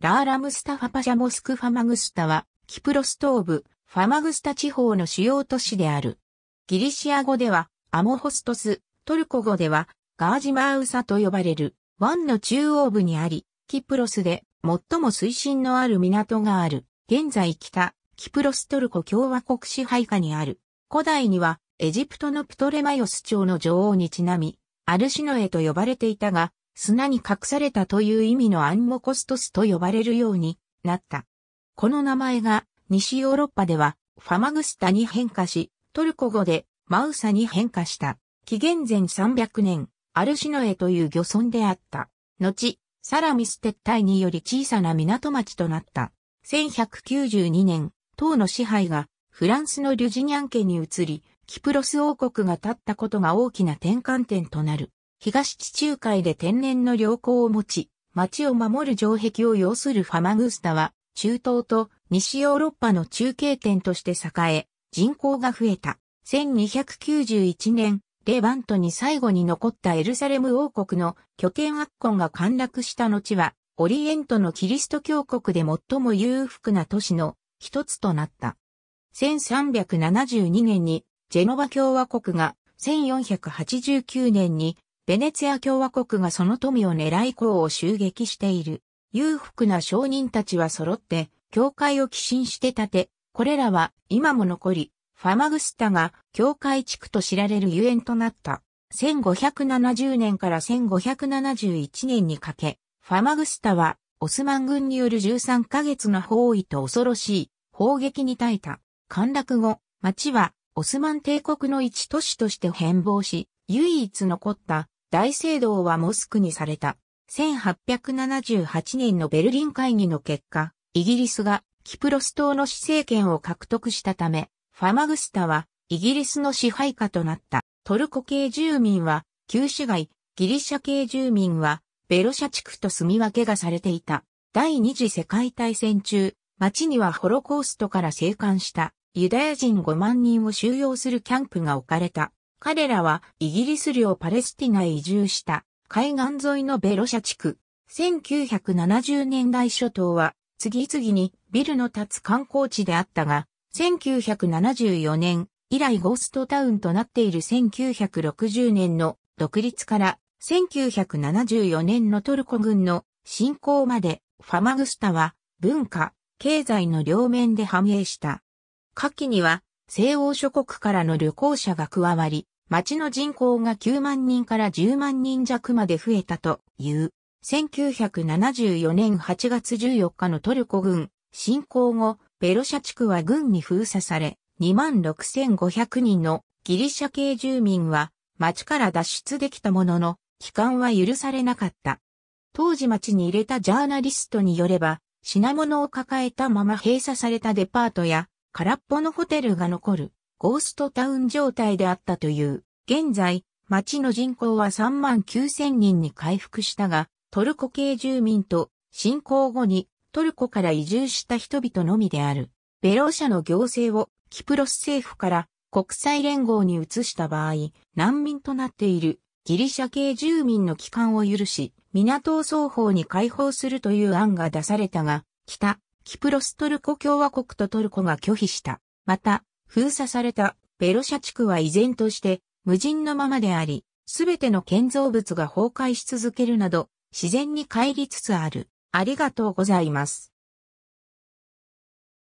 ラーラムスタファパシャモスクファマグスタは、キプロス東部、ファマグスタ地方の主要都市である。ギリシア語では、アモホストス、トルコ語では、ガージマウサと呼ばれる、湾の中央部にあり、キプロスで最も水深のある港がある。現在北、キプロストルコ共和国支配下にある。古代には、エジプトのプトレマヨス朝の女王にちなみ、アルシノエと呼ばれていたが、砂に隠されたという意味のアンモコストスと呼ばれるようになった。この名前が西ヨーロッパではファマグスタに変化し、トルコ語でマウサに変化した。紀元前300年、アルシノエという漁村であった。後、サラミス撤退により小さな港町となった。1192年、党の支配がフランスのリュジニャン家に移り、キプロス王国が立ったことが大きな転換点となる。東地中海で天然の良好を持ち、町を守る城壁を要するファマグスタは、中東と西ヨーロッパの中継点として栄え、人口が増えた。1291年、レバントに最後に残ったエルサレム王国の拠点アッコンが陥落した後は、オリエントのキリスト教国で最も裕福な都市の一つとなった。1372年にジェノバ共和国が1489年にベネツィア共和国がその富を狙い港を襲撃している。裕福な商人たちは揃って、教会を寄進して建て、これらは今も残り、ファマグスタが教会地区と知られるゆえんとなった。1570年から1571年にかけ、ファマグスタはオスマン軍による13ヶ月の包囲と恐ろしい砲撃に耐えた。陥落後、町はオスマン帝国の一都市として変貌し、唯一残った大聖堂はモスクにされた。1878年のベルリン会議の結果、イギリスがキプロス島の市政権を獲得したため、ファマグスタはイギリスの支配下となった。トルコ系住民は旧市街、ギリシャ系住民はベロシャ地区と住み分けがされていた。第二次世界大戦中、町にはホロコーストから生還したユダヤ人5万人を収容するキャンプが置かれた。彼らはイギリス領パレスティナへ移住した海岸沿いのベロシャ地区。1970年代初頭は次々にビルの立つ観光地であったが、1974年以来ゴーストタウンとなっている1960年の独立から1974年のトルコ軍の侵攻までファマグスタは文化、経済の両面で繁栄した。夏季には西欧諸国からの旅行者が加わり、町の人口が9万人から10万人弱まで増えたという。1974年8月14日のトルコ軍侵攻後、ペロシャ地区は軍に封鎖され、26,500人のギリシャ系住民は町から脱出できたものの、帰還は許されなかった。当時町に入れたジャーナリストによれば、品物を抱えたまま閉鎖されたデパートや空っぽのホテルが残る。ゴーストタウン状態であったという。現在、町の人口は3万9000人に回復したが、トルコ系住民と侵攻後にトルコから移住した人々のみである。ベロー社の行政をキプロス政府から国際連合に移した場合、難民となっているギリシャ系住民の帰還を許し、港を双方に解放するという案が出されたが、北、キプロストルコ共和国とトルコが拒否した。また、封鎖されたペロシャ地区は依然として無人のままであり、すべての建造物が崩壊し続けるなど、自然に帰りつつある。ありがとうございます。